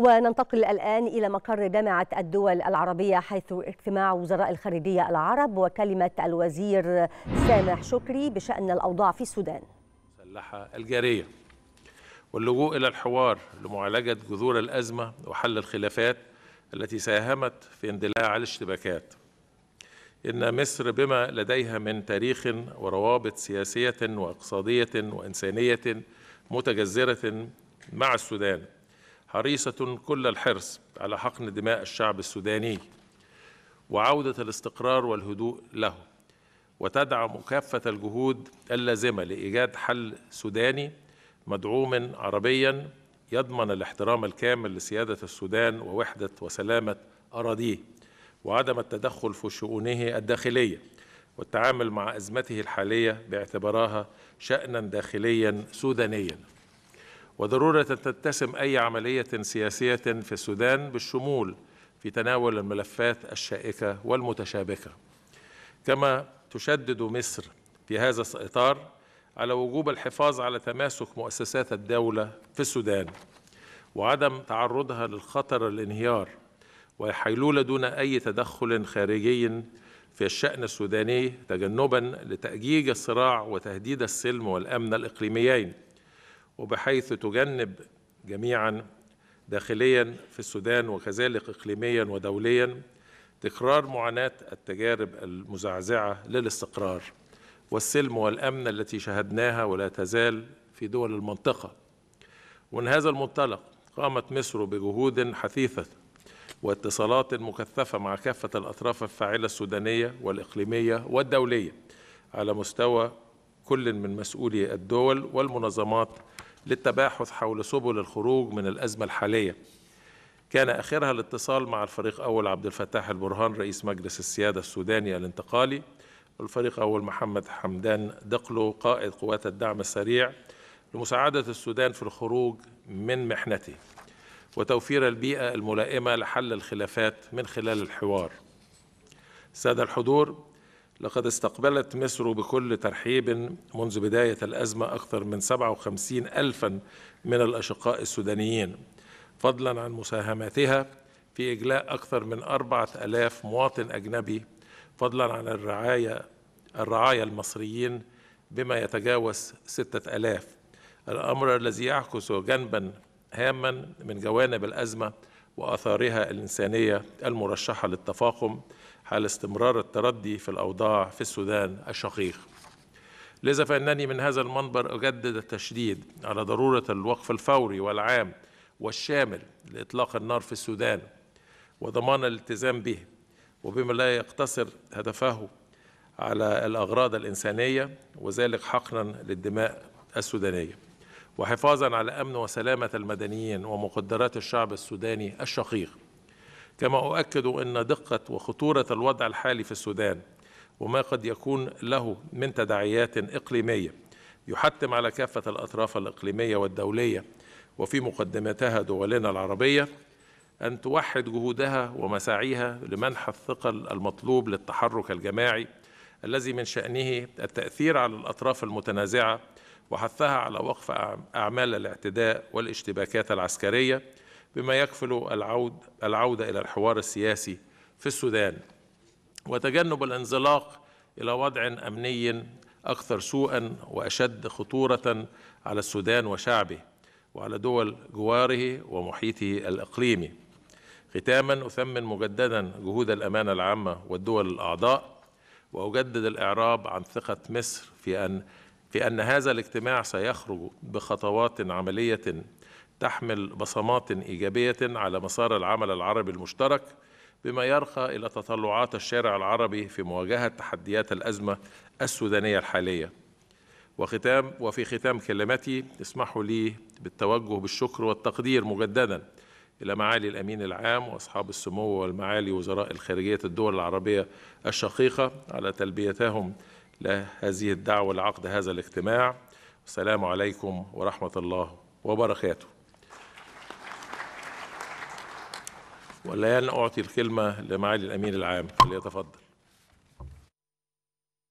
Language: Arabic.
وننتقل الآن إلى مقر جامعة الدول العربية حيث اجتماع وزراء الخارجية العرب وكلمة الوزير سامح شكري بشأن الأوضاع في السودان المسلحة الجارية واللجوء إلى الحوار لمعالجة جذور الأزمة وحل الخلافات التي ساهمت في اندلاع الاشتباكات إن مصر بما لديها من تاريخ وروابط سياسية واقتصادية وإنسانية متجذرة مع السودان حريصة كل الحرص على حقن دماء الشعب السوداني وعودة الاستقرار والهدوء له وتدعم كافة الجهود اللازمة لإيجاد حل سوداني مدعوم عربيا يضمن الاحترام الكامل لسيادة السودان ووحدة وسلامة أراضيه وعدم التدخل في شؤونه الداخلية والتعامل مع أزمته الحالية باعتبارها شأنا داخليا سودانيا وضرورة تتسم أي عملية سياسية في السودان بالشمول في تناول الملفات الشائكة والمتشابكة كما تشدد مصر في هذا الإطار على وجوب الحفاظ على تماسك مؤسسات الدولة في السودان وعدم تعرضها للخطر الانهيار وحيلولة دون أي تدخل خارجي في الشأن السوداني تجنبا لتأجيج الصراع وتهديد السلم والأمن الإقليميين وبحيث تجنب جميعا داخليا في السودان وكذلك إقليميا ودوليا تكرار معاناة التجارب المزعزعة للاستقرار والسلم والأمن التي شهدناها ولا تزال في دول المنطقة ومن هذا المنطلق قامت مصر بجهود حثيثة واتصالات مكثفة مع كافة الأطراف الفاعلة السودانية والإقليمية والدولية على مستوى كل من مسؤولي الدول والمنظمات للتباحث حول سبل الخروج من الأزمة الحالية كان آخرها الاتصال مع الفريق أول عبد الفتاح البرهان رئيس مجلس السيادة السوداني الانتقالي والفريق أول محمد حمدان دقلو قائد قوات الدعم السريع لمساعدة السودان في الخروج من محنته وتوفير البيئة الملائمة لحل الخلافات من خلال الحوار سادة الحضور لقد استقبلت مصر بكل ترحيب منذ بداية الأزمة أكثر من 57 ألفا من الأشقاء السودانيين فضلا عن مساهماتها في إجلاء أكثر من 4000 مواطن أجنبي فضلا عن الرعاية الرعايا المصريين بما يتجاوز 6000 الأمر الذي يعكس جنباً هاما من جوانب الأزمة وآثارها الإنسانية المرشحة للتفاقم حال استمرار التردي في الأوضاع في السودان الشقيق لذا فإنني من هذا المنبر أجدد التشديد على ضرورة الوقف الفوري والعام والشامل لإطلاق النار في السودان وضمان الالتزام به وبما لا يقتصر هدفه على الأغراض الإنسانية وذلك حقنا للدماء السودانية وحفاظا على أمن وسلامة المدنيين ومقدرات الشعب السوداني الشقيق كما أؤكد أن دقة وخطورة الوضع الحالي في السودان وما قد يكون له من تداعيات إقليمية يحتم على كافة الأطراف الإقليمية والدولية وفي مقدمتها دولنا العربية أن توحد جهودها ومساعيها لمنح الثقل المطلوب للتحرك الجماعي الذي من شأنه التأثير على الأطراف المتنازعة وحثها على وقف أعمال الاعتداء والاشتباكات العسكرية بما يكفل العود العودة إلى الحوار السياسي في السودان وتجنب الانزلاق إلى وضع أمني أكثر سوءا وأشد خطورة على السودان وشعبه وعلى دول جواره ومحيطه الإقليمي ختاما أثمن مجددا جهود الأمانة العامة والدول الأعضاء وأجدد الإعراب عن ثقة مصر في أن في أن هذا الاجتماع سيخرج بخطوات عملية تحمل بصمات إيجابية على مسار العمل العربي المشترك بما يرقى إلى تطلعات الشارع العربي في مواجهة تحديات الأزمة السودانية الحالية وختام وفي ختام كلمتي اسمحوا لي بالتوجه بالشكر والتقدير مجددا إلى معالي الأمين العام وأصحاب السمو والمعالي وزراء الخارجية الدول العربية الشقيقة على تلبيتهم لهذه الدعوة لعقد هذا الاجتماع والسلام عليكم ورحمة الله وبركاته ولن أعطي الكلمة لمعالي الأمين العام فليتفضل